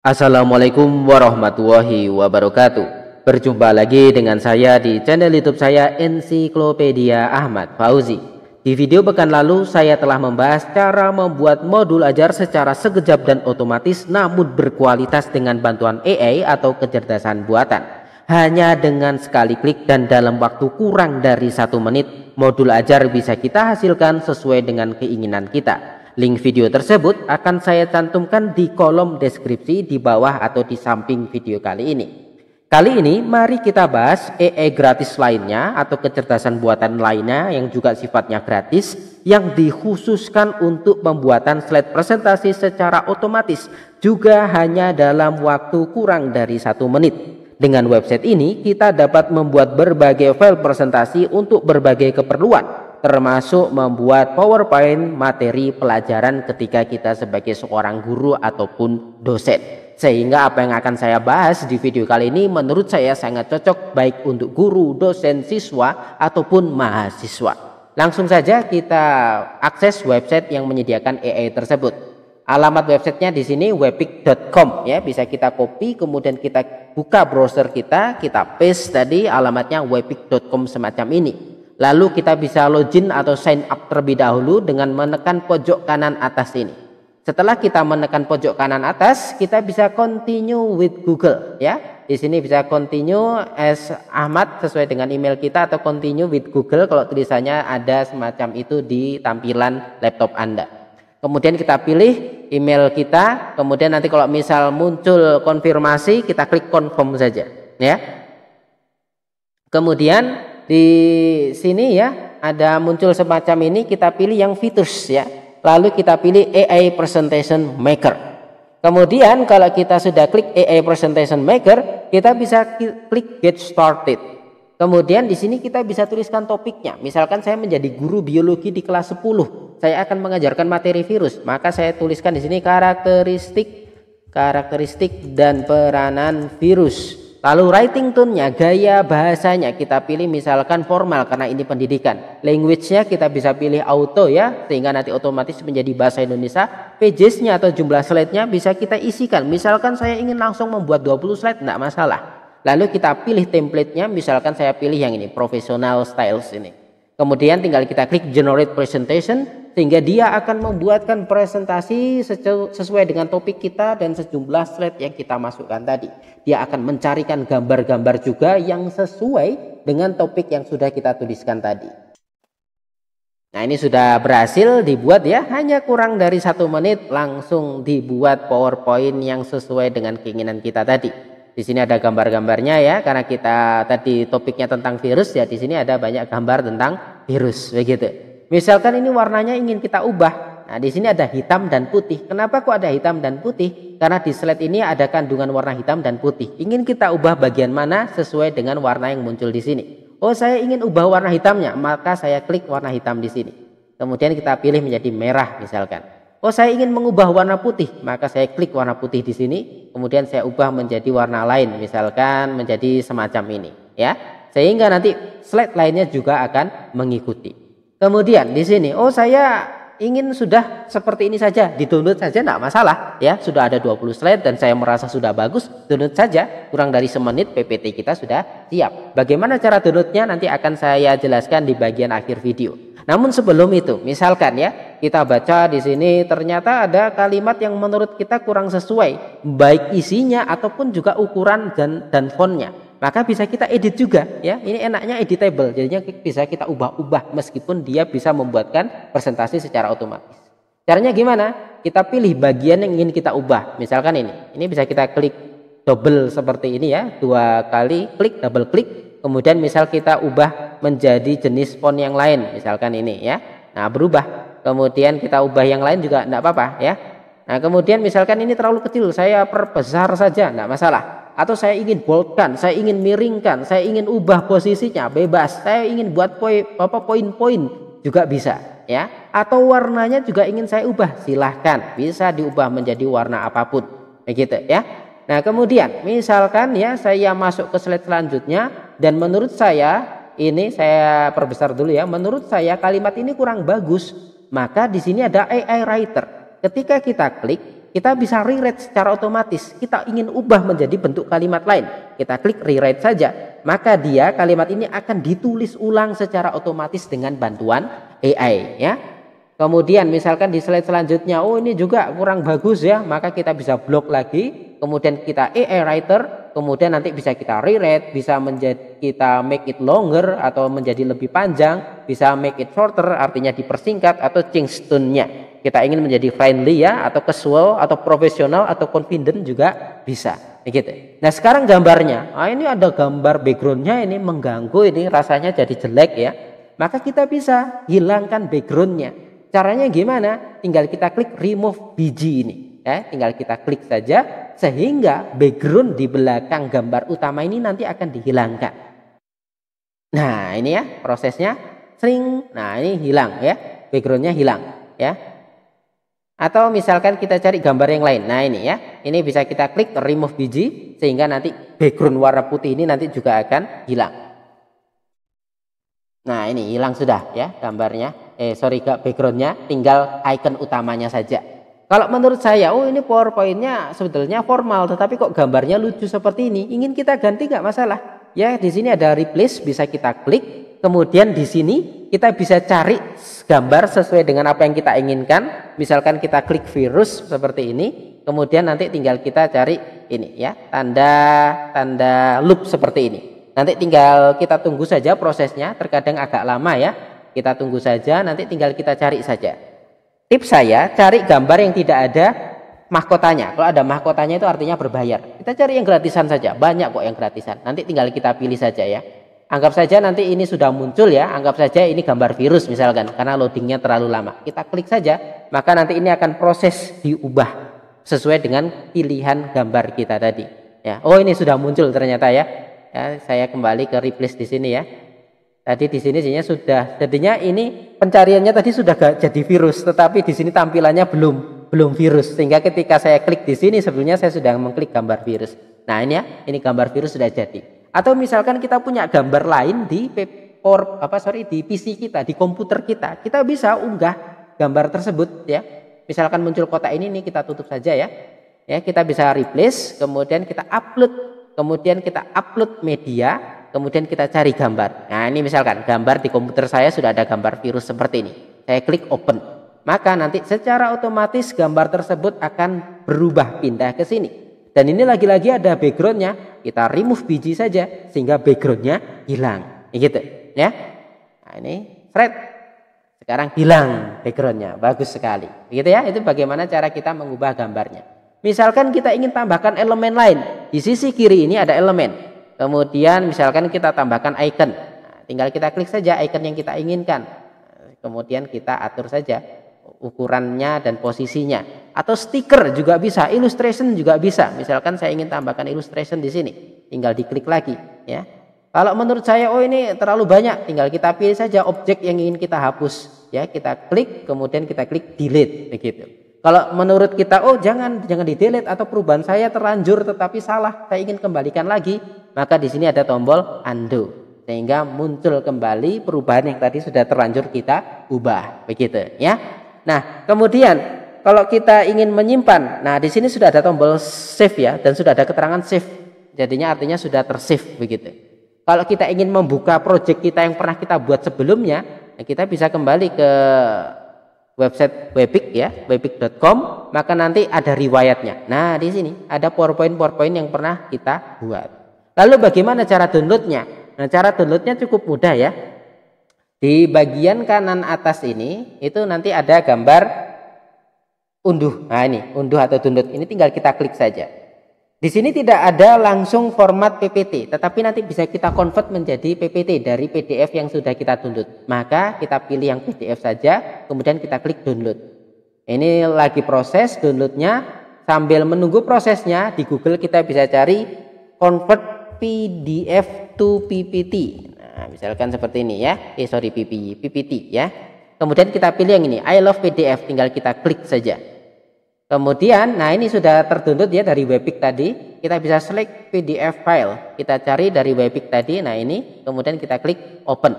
Assalamualaikum warahmatullahi wabarakatuh. Berjumpa lagi dengan saya di channel YouTube saya Ensiklopedia Ahmad Fauzi. Di video pekan lalu saya telah membahas cara membuat modul ajar secara sekejap dan otomatis namun berkualitas dengan bantuan AI atau kecerdasan buatan. Hanya dengan sekali klik dan dalam waktu kurang dari satu menit, modul ajar bisa kita hasilkan sesuai dengan keinginan kita. Link video tersebut akan saya cantumkan di kolom deskripsi di bawah atau di samping video kali ini. Kali ini mari kita bahas EE e gratis lainnya atau kecerdasan buatan lainnya yang juga sifatnya gratis yang dikhususkan untuk pembuatan slide presentasi secara otomatis juga hanya dalam waktu kurang dari satu menit. Dengan website ini, kita dapat membuat berbagai file presentasi untuk berbagai keperluan, termasuk membuat PowerPoint materi pelajaran ketika kita sebagai seorang guru ataupun dosen. Sehingga apa yang akan saya bahas di video kali ini menurut saya sangat cocok baik untuk guru, dosen, siswa ataupun mahasiswa. Langsung saja kita akses website yang menyediakan AI tersebut. Alamat websitenya di sini wepic.com ya bisa kita copy kemudian kita buka browser kita kita paste tadi alamatnya webik.com semacam ini Lalu kita bisa login atau sign up terlebih dahulu dengan menekan pojok kanan atas ini. Setelah kita menekan pojok kanan atas, kita bisa continue with Google ya. Di sini bisa continue as Ahmad sesuai dengan email kita atau continue with Google kalau tulisannya ada semacam itu di tampilan laptop Anda. Kemudian kita pilih email kita, kemudian nanti kalau misal muncul konfirmasi, kita klik confirm saja ya. Kemudian di sini ya ada muncul semacam ini kita pilih yang features ya lalu kita pilih AI presentation maker kemudian kalau kita sudah klik AI presentation maker kita bisa klik get started kemudian di sini kita bisa tuliskan topiknya misalkan saya menjadi guru biologi di kelas 10 saya akan mengajarkan materi virus maka saya tuliskan di sini karakteristik karakteristik dan peranan virus Lalu writing tone-nya, gaya bahasanya kita pilih misalkan formal karena ini pendidikan. Language-nya kita bisa pilih auto ya, sehingga nanti otomatis menjadi bahasa Indonesia. Pages-nya atau jumlah slide-nya bisa kita isikan. Misalkan saya ingin langsung membuat 20 slide, tidak masalah. Lalu kita pilih template-nya, misalkan saya pilih yang ini, professional styles ini. Kemudian tinggal kita klik generate presentation, sehingga dia akan membuatkan presentasi sesuai dengan topik kita dan sejumlah slide yang kita masukkan tadi. Dia akan mencarikan gambar-gambar juga yang sesuai dengan topik yang sudah kita tuliskan tadi. Nah ini sudah berhasil dibuat ya, hanya kurang dari satu menit langsung dibuat powerpoint yang sesuai dengan keinginan kita tadi. Di sini ada gambar-gambarnya ya, karena kita tadi topiknya tentang virus ya, di sini ada banyak gambar tentang virus begitu. Misalkan ini warnanya ingin kita ubah. Nah, di sini ada hitam dan putih. Kenapa kok ada hitam dan putih? Karena di slide ini ada kandungan warna hitam dan putih. Ingin kita ubah bagian mana sesuai dengan warna yang muncul di sini. Oh, saya ingin ubah warna hitamnya, maka saya klik warna hitam di sini. Kemudian kita pilih menjadi merah misalkan. Oh, saya ingin mengubah warna putih, maka saya klik warna putih di sini. Kemudian saya ubah menjadi warna lain, misalkan menjadi semacam ini, ya. Sehingga nanti slide lainnya juga akan mengikuti. Kemudian di sini, oh saya ingin sudah seperti ini saja, ditunut saja tidak masalah ya. Sudah ada 20 slide dan saya merasa sudah bagus, tunut saja. Kurang dari semenit PPT kita sudah siap. Bagaimana cara tunutnya nanti akan saya jelaskan di bagian akhir video. Namun sebelum itu, misalkan ya, kita baca di sini ternyata ada kalimat yang menurut kita kurang sesuai, baik isinya ataupun juga ukuran dan dan fontnya maka bisa kita edit juga ya ini enaknya editable jadinya bisa kita ubah-ubah meskipun dia bisa membuatkan presentasi secara otomatis caranya gimana kita pilih bagian yang ingin kita ubah misalkan ini ini bisa kita klik double seperti ini ya dua kali klik double klik kemudian misal kita ubah menjadi jenis font yang lain misalkan ini ya nah berubah kemudian kita ubah yang lain juga tidak apa-apa ya nah kemudian misalkan ini terlalu kecil saya perbesar saja tidak masalah atau saya ingin boldkan, saya ingin miringkan, saya ingin ubah posisinya, bebas. Saya ingin buat poin poin-poin juga bisa, ya. Atau warnanya juga ingin saya ubah, silahkan. Bisa diubah menjadi warna apapun, begitu ya. Nah kemudian misalkan ya saya masuk ke slide selanjutnya dan menurut saya ini saya perbesar dulu ya. Menurut saya kalimat ini kurang bagus. Maka di sini ada AI writer. Ketika kita klik kita bisa rewrite secara otomatis. Kita ingin ubah menjadi bentuk kalimat lain. Kita klik rewrite saja. Maka dia kalimat ini akan ditulis ulang secara otomatis dengan bantuan AI ya. Kemudian misalkan di slide selanjutnya, oh ini juga kurang bagus ya, maka kita bisa blok lagi, kemudian kita AI writer, kemudian nanti bisa kita rewrite, bisa menjadi kita make it longer atau menjadi lebih panjang, bisa make it shorter artinya dipersingkat atau change tone-nya kita ingin menjadi friendly ya atau casual atau profesional atau confident juga bisa begitu nah sekarang gambarnya ah ini ada gambar backgroundnya ini mengganggu ini rasanya jadi jelek ya maka kita bisa hilangkan backgroundnya caranya gimana tinggal kita klik remove biji ini ya tinggal kita klik saja sehingga background di belakang gambar utama ini nanti akan dihilangkan nah ini ya prosesnya sering nah ini hilang ya backgroundnya hilang ya atau misalkan kita cari gambar yang lain. Nah ini ya, ini bisa kita klik remove biji sehingga nanti background warna putih ini nanti juga akan hilang. Nah ini hilang sudah ya gambarnya. Eh sorry gak backgroundnya, tinggal icon utamanya saja. Kalau menurut saya, oh ini powerpointnya sebetulnya formal, tetapi kok gambarnya lucu seperti ini. Ingin kita ganti nggak masalah ya di sini ada replace bisa kita klik. Kemudian di sini kita bisa cari gambar sesuai dengan apa yang kita inginkan. Misalkan kita klik virus seperti ini, kemudian nanti tinggal kita cari ini ya, tanda tanda loop seperti ini. Nanti tinggal kita tunggu saja prosesnya, terkadang agak lama ya. Kita tunggu saja, nanti tinggal kita cari saja. Tips saya, cari gambar yang tidak ada mahkotanya. Kalau ada mahkotanya itu artinya berbayar. Kita cari yang gratisan saja. Banyak kok yang gratisan. Nanti tinggal kita pilih saja ya. Anggap saja nanti ini sudah muncul ya. Anggap saja ini gambar virus misalkan karena loadingnya terlalu lama. Kita klik saja, maka nanti ini akan proses diubah sesuai dengan pilihan gambar kita tadi. Ya. Oh ini sudah muncul ternyata ya. ya saya kembali ke replace di sini ya. Tadi di sini sini sudah. Jadinya ini pencariannya tadi sudah gak jadi virus, tetapi di sini tampilannya belum belum virus sehingga ketika saya klik di sini sebelumnya saya sudah mengklik gambar virus nah ini ya ini gambar virus sudah jadi atau misalkan kita punya gambar lain di or, apa sorry di PC kita di komputer kita kita bisa unggah gambar tersebut ya misalkan muncul kotak ini nih kita tutup saja ya ya kita bisa replace kemudian kita upload kemudian kita upload media kemudian kita cari gambar. Nah, ini misalkan gambar di komputer saya sudah ada gambar virus seperti ini. Saya klik open maka nanti secara otomatis gambar tersebut akan berubah pindah ke sini. Dan ini lagi-lagi ada backgroundnya, kita remove biji saja sehingga backgroundnya hilang. Gitu ya. Nah, ini red. sekarang hilang backgroundnya, bagus sekali. Gitu ya, itu bagaimana cara kita mengubah gambarnya. Misalkan kita ingin tambahkan elemen lain, di sisi kiri ini ada elemen. Kemudian misalkan kita tambahkan icon, nah, tinggal kita klik saja icon yang kita inginkan. Kemudian kita atur saja ukurannya dan posisinya atau stiker juga bisa illustration juga bisa misalkan saya ingin tambahkan illustration di sini tinggal diklik lagi ya kalau menurut saya oh ini terlalu banyak tinggal kita pilih saja objek yang ingin kita hapus ya kita klik kemudian kita klik delete begitu kalau menurut kita oh jangan jangan di delete atau perubahan saya terlanjur tetapi salah saya ingin kembalikan lagi maka di sini ada tombol undo sehingga muncul kembali perubahan yang tadi sudah terlanjur kita ubah begitu ya Nah, kemudian kalau kita ingin menyimpan, nah di sini sudah ada tombol save ya dan sudah ada keterangan save. Jadinya artinya sudah tersave begitu. Kalau kita ingin membuka project kita yang pernah kita buat sebelumnya, ya kita bisa kembali ke website webik ya, webik.com, maka nanti ada riwayatnya. Nah, di sini ada PowerPoint-PowerPoint yang pernah kita buat. Lalu bagaimana cara downloadnya? Nah, cara downloadnya cukup mudah ya. Di bagian kanan atas ini itu nanti ada gambar unduh. Nah ini unduh atau download ini tinggal kita klik saja. Di sini tidak ada langsung format PPT, tetapi nanti bisa kita convert menjadi PPT dari PDF yang sudah kita download. Maka kita pilih yang PDF saja, kemudian kita klik download. Ini lagi proses downloadnya, sambil menunggu prosesnya di Google kita bisa cari convert PDF to PPT. Nah, misalkan seperti ini ya. Eh sorry PP, PPT ya. Kemudian kita pilih yang ini, I love PDF, tinggal kita klik saja. Kemudian, nah ini sudah terdownload ya dari WebPic tadi, kita bisa select PDF file, kita cari dari WebPic tadi, nah ini, kemudian kita klik open.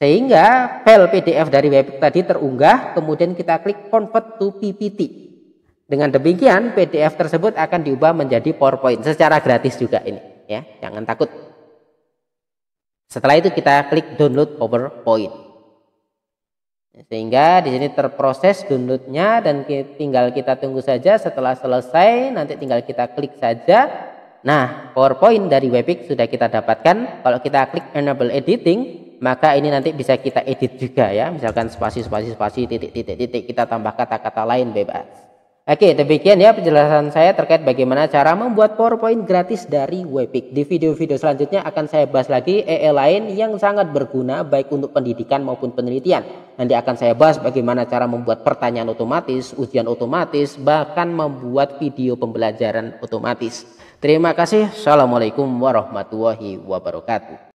Sehingga file PDF dari WebPic tadi terunggah, kemudian kita klik convert to PPT. Dengan demikian, PDF tersebut akan diubah menjadi PowerPoint secara gratis juga ini, ya, jangan takut. Setelah itu kita klik download PowerPoint. Sehingga di sini terproses downloadnya dan tinggal kita tunggu saja setelah selesai nanti tinggal kita klik saja. Nah, PowerPoint dari Webix sudah kita dapatkan. Kalau kita klik enable editing, maka ini nanti bisa kita edit juga ya. Misalkan spasi spasi spasi titik titik titik kita tambah kata-kata lain bebas. Oke, demikian ya penjelasan saya terkait bagaimana cara membuat PowerPoint gratis dari Webik. Di video-video selanjutnya akan saya bahas lagi EE lain yang sangat berguna baik untuk pendidikan maupun penelitian. Nanti akan saya bahas bagaimana cara membuat pertanyaan otomatis, ujian otomatis, bahkan membuat video pembelajaran otomatis. Terima kasih. Assalamualaikum warahmatullahi wabarakatuh.